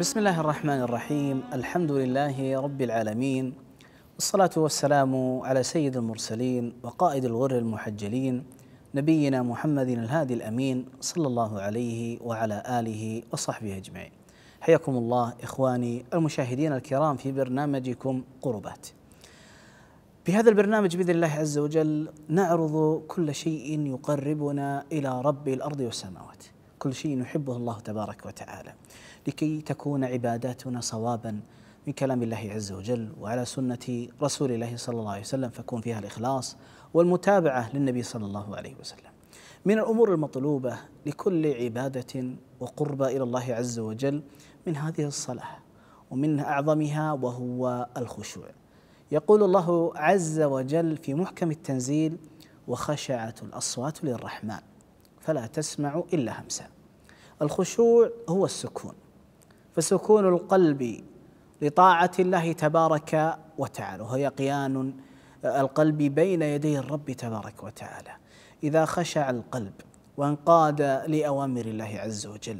بسم الله الرحمن الرحيم الحمد لله رب العالمين والصلاة والسلام على سيد المرسلين وقائد الغر المحجلين نبينا محمد الهادي الأمين صلى الله عليه وعلى آله وصحبه أجمعين حياكم الله إخواني المشاهدين الكرام في برنامجكم قربات في هذا البرنامج بإذن الله عز وجل نعرض كل شيء يقربنا إلى رب الأرض والسماوات كل شيء يحبه الله تبارك وتعالى لكي تكون عباداتنا صوابا من كلام الله عز وجل وعلى سنة رسول الله صلى الله عليه وسلم فكون فيها الإخلاص والمتابعة للنبي صلى الله عليه وسلم من الأمور المطلوبة لكل عبادة وقرب إلى الله عز وجل من هذه الصلاة ومن أعظمها وهو الخشوع يقول الله عز وجل في محكم التنزيل وخشعت الأصوات للرحمن فلا تسمع إلا همسا الخشوع هو السكون فسكون القلب لطاعة الله تبارك وتعالى وهي قيان القلب بين يدي الرب تبارك وتعالى إذا خشع القلب وانقاد لأوامر الله عز وجل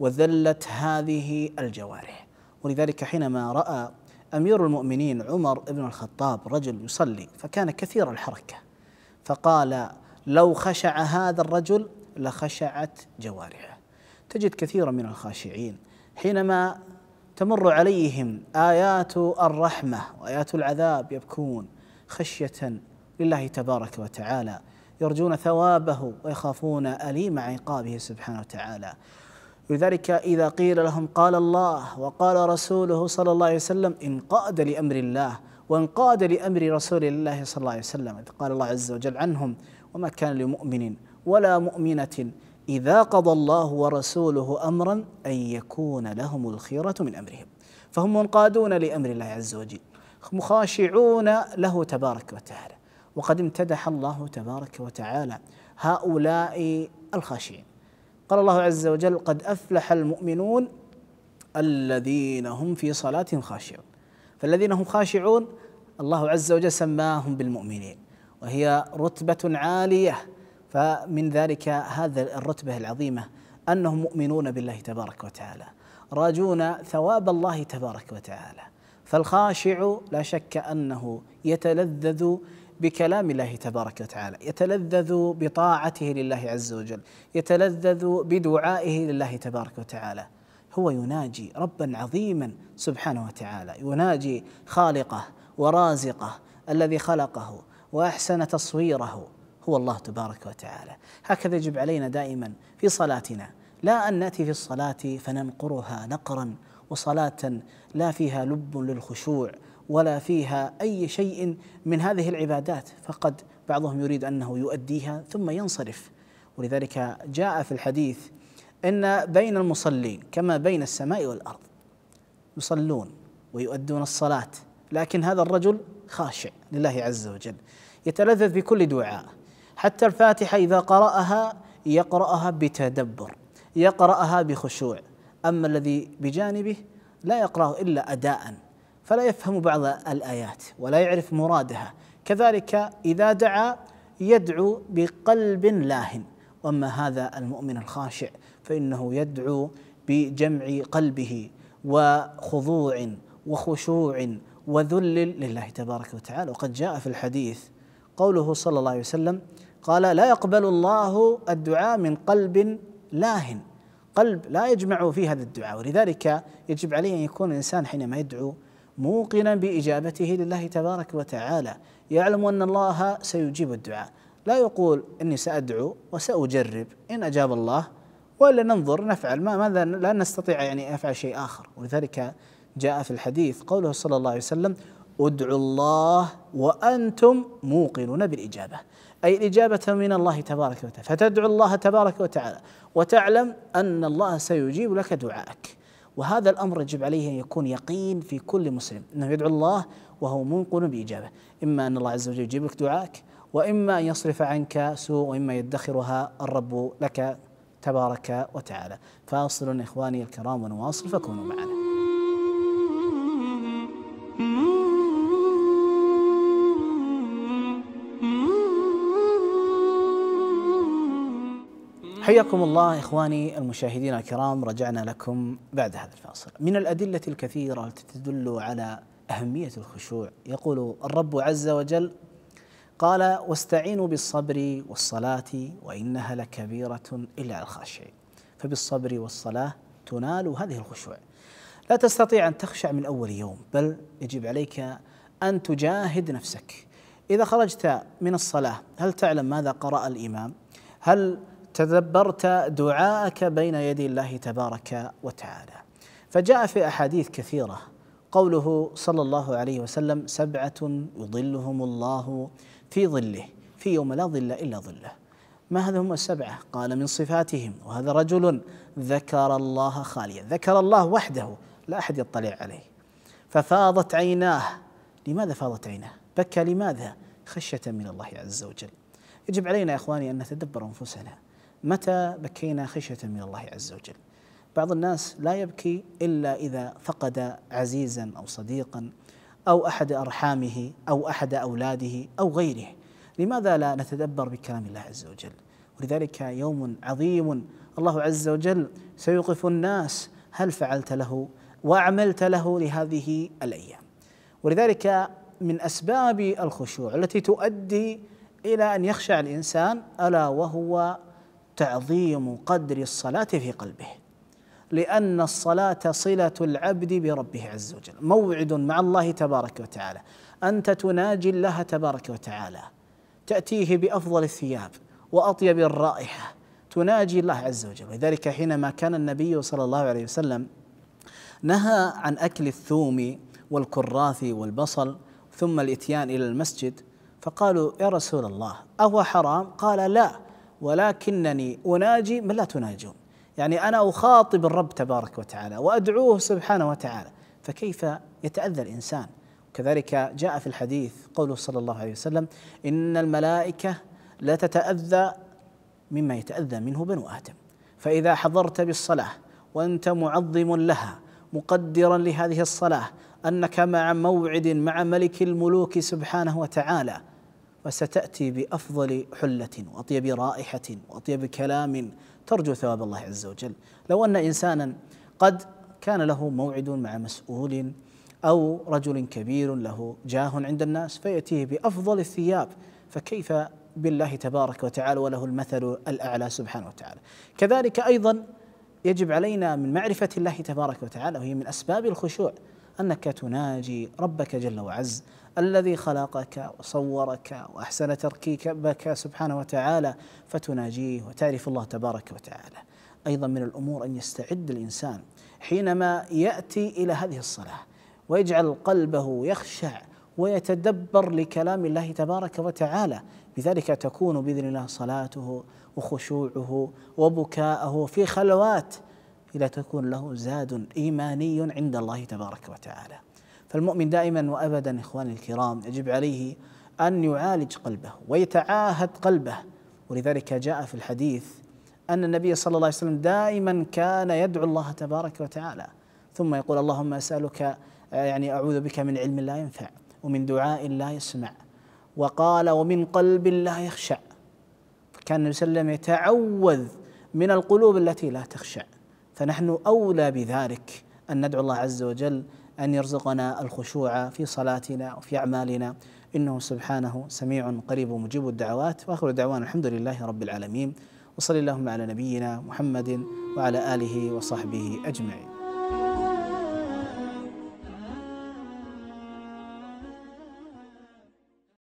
وذلت هذه الجوارح ولذلك حينما رأى أمير المؤمنين عمر بن الخطاب رجل يصلي فكان كثير الحركة فقال لو خشع هذا الرجل لخشعت جوارحه تجد كثيرا من الخاشعين حينما تمر عليهم آيات الرحمة وآيات العذاب يبكون خشية لله تبارك وتعالى يرجون ثوابه ويخافون أليم عقابه سبحانه وتعالى ولذلك إذا قيل لهم قال الله وقال رسوله صلى الله عليه وسلم انقاد لأمر الله وانقاد لأمر رسول الله صلى الله عليه وسلم قال الله عز وجل عنهم وما كان لمؤمن ولا مؤمنة إذا قضى الله ورسوله أمرا أن يكون لهم الخيرة من أمرهم فهم منقادون لأمر الله عز وجل مخاشعون له تبارك وتعالى وقد امتدح الله تبارك وتعالى هؤلاء الخاشعين قال الله عز وجل قد أفلح المؤمنون الذين هم في صلاتهم خاشعون فالذين هم خاشعون الله عز وجل سماهم بالمؤمنين وهي رتبة عالية فمن ذلك هذا الرتبة العظيمة أنهم مؤمنون بالله تبارك وتعالى راجون ثواب الله تبارك وتعالى فالخاشع لا شك أنه يتلذذ بكلام الله تبارك وتعالى يتلذذ بطاعته لله عز وجل يتلذذ بدعائه لله تبارك وتعالى هو يناجي ربا عظيما سبحانه وتعالى يناجي خالقه ورازقه الذي خلقه واحسن تصويره هو الله تبارك وتعالى هكذا يجب علينا دائما في صلاتنا لا أن نأتي في الصلاة فننقرها نقرا وصلاة لا فيها لب للخشوع ولا فيها أي شيء من هذه العبادات فقد بعضهم يريد أنه يؤديها ثم ينصرف ولذلك جاء في الحديث إن بين المصلين كما بين السماء والأرض يصلون ويؤدون الصلاة لكن هذا الرجل خاشع لله عز وجل يتلذذ بكل دعاء حتى الفاتحة إذا قرأها يقرأها بتدبر يقرأها بخشوع أما الذي بجانبه لا يقرأه إلا أداء فلا يفهم بعض الآيات ولا يعرف مرادها كذلك إذا دعا يدعو بقلب لاهٍ واما هذا المؤمن الخاشع فانه يدعو بجمع قلبه وخضوع وخشوع وذل لله تبارك وتعالى وقد جاء في الحديث قوله صلى الله عليه وسلم قال لا يقبل الله الدعاء من قلب لاهن قلب لا يجمع فيه هذا الدعاء ولذلك يجب عليه أن يكون الإنسان حينما يدعو موقنا بإجابته لله تبارك وتعالى يعلم أن الله سيجيب الدعاء لا يقول إني سأدعو وسأجرب إن أجاب الله ولا ننظر نفعل ما ماذا لا نستطيع يعني أفعل شيء آخر ولذلك جاء في الحديث قوله صلى الله عليه وسلم ادعوا الله وانتم موقنون بالاجابه اي الاجابه من الله تبارك وتعالى فتدعو الله تبارك وتعالى وتعلم ان الله سيجيب لك دعاءك وهذا الامر يجب عليه ان يكون يقين في كل مسلم انه يدعو الله وهو موقن باجابه اما ان الله عز وجل يجيب لك دعائك واما ان يصرف عنك سوء واما يدخرها الرب لك تبارك وتعالى فاصل اخواني الكرام ونواصل فكونوا معنا حياكم الله اخواني المشاهدين الكرام رجعنا لكم بعد هذا الفاصل من الادله الكثيره التي تدل على اهميه الخشوع يقول الرب عز وجل قال واستعينوا بالصبر والصلاه وانها لكبيره الا على الخاشعين فبالصبر والصلاه تنال هذه الخشوع لا تستطيع ان تخشع من اول يوم بل يجب عليك ان تجاهد نفسك اذا خرجت من الصلاه هل تعلم ماذا قرا الامام هل تدبرت دعاءك بين يدي الله تبارك وتعالى فجاء في احاديث كثيره قوله صلى الله عليه وسلم سبعه يظلهم الله في ظله في يوم لا ظل الا ظله ما هذا هم السبعه قال من صفاتهم وهذا رجل ذكر الله خاليا ذكر الله وحده لا احد يطلع عليه ففاضت عيناه لماذا فاضت عيناه بكى لماذا خشيه من الله عز وجل يجب علينا يا اخواني ان نتدبر انفسنا متى بكينا خشية من الله عز وجل بعض الناس لا يبكي إلا إذا فقد عزيزا أو صديقا أو أحد أرحامه أو أحد أولاده أو غيره لماذا لا نتدبر بكلام الله عز وجل ولذلك يوم عظيم الله عز وجل سيوقف الناس هل فعلت له وأعملت له لهذه الأيام ولذلك من أسباب الخشوع التي تؤدي إلى أن يخشع الإنسان ألا وهو تعظيم قدر الصلاة في قلبه لأن الصلاة صلة العبد بربه عز وجل موعد مع الله تبارك وتعالى أنت تناجي الله تبارك وتعالى تأتيه بأفضل الثياب وأطيب الرائحة تناجي الله عز وجل ولذلك حينما كان النبي صلى الله عليه وسلم نهى عن أكل الثوم والكراث والبصل ثم الإتيان إلى المسجد فقالوا يا رسول الله أهو حرام؟ قال لا ولكنني أناجي من لا تناجون يعني أنا أخاطب الرب تبارك وتعالى وأدعوه سبحانه وتعالى فكيف يتأذى الإنسان كذلك جاء في الحديث قوله صلى الله عليه وسلم إن الملائكة لا تتأذى مما يتأذى منه بنو آدم فإذا حضرت بالصلاة وأنت معظم لها مقدرا لهذه الصلاة أنك مع موعد مع ملك الملوك سبحانه وتعالى وستأتي بأفضل حلة وأطيب رائحة وأطيب كلام ترجو ثواب الله عز وجل لو أن إنسانا قد كان له موعد مع مسؤول أو رجل كبير له جاه عند الناس فيأتيه بأفضل الثياب فكيف بالله تبارك وتعالى وله المثل الأعلى سبحانه وتعالى كذلك أيضا يجب علينا من معرفة الله تبارك وتعالى وهي من أسباب الخشوع أنك تناجي ربك جل وعز الذي خلقك وصورك وأحسن تركيبك سبحانه وتعالى فتناجيه وتعرف الله تبارك وتعالى أيضا من الأمور أن يستعد الإنسان حينما يأتي إلى هذه الصلاة ويجعل قلبه يخشع ويتدبر لكلام الله تبارك وتعالى بذلك تكون باذن الله صلاته وخشوعه وبكاءه في خلوات الى تكون له زاد ايماني عند الله تبارك وتعالى فالمؤمن دائما وابدا اخواني الكرام يجب عليه ان يعالج قلبه ويتعاهد قلبه ولذلك جاء في الحديث ان النبي صلى الله عليه وسلم دائما كان يدعو الله تبارك وتعالى ثم يقول اللهم اسالك يعني اعوذ بك من علم لا ينفع ومن دعاء لا يسمع وقال ومن قلب لا يخشع كان النبي صلى الله عليه وسلم يتعوذ من القلوب التي لا تخشع فنحن اولى بذلك ان ندعو الله عز وجل أن يرزقنا الخشوع في صلاتنا وفي أعمالنا إنه سبحانه سميع قريب مجيب الدعوات وآخر دعوانا الحمد لله رب العالمين وصلى اللهم على نبينا محمد وعلى آله وصحبه أجمعين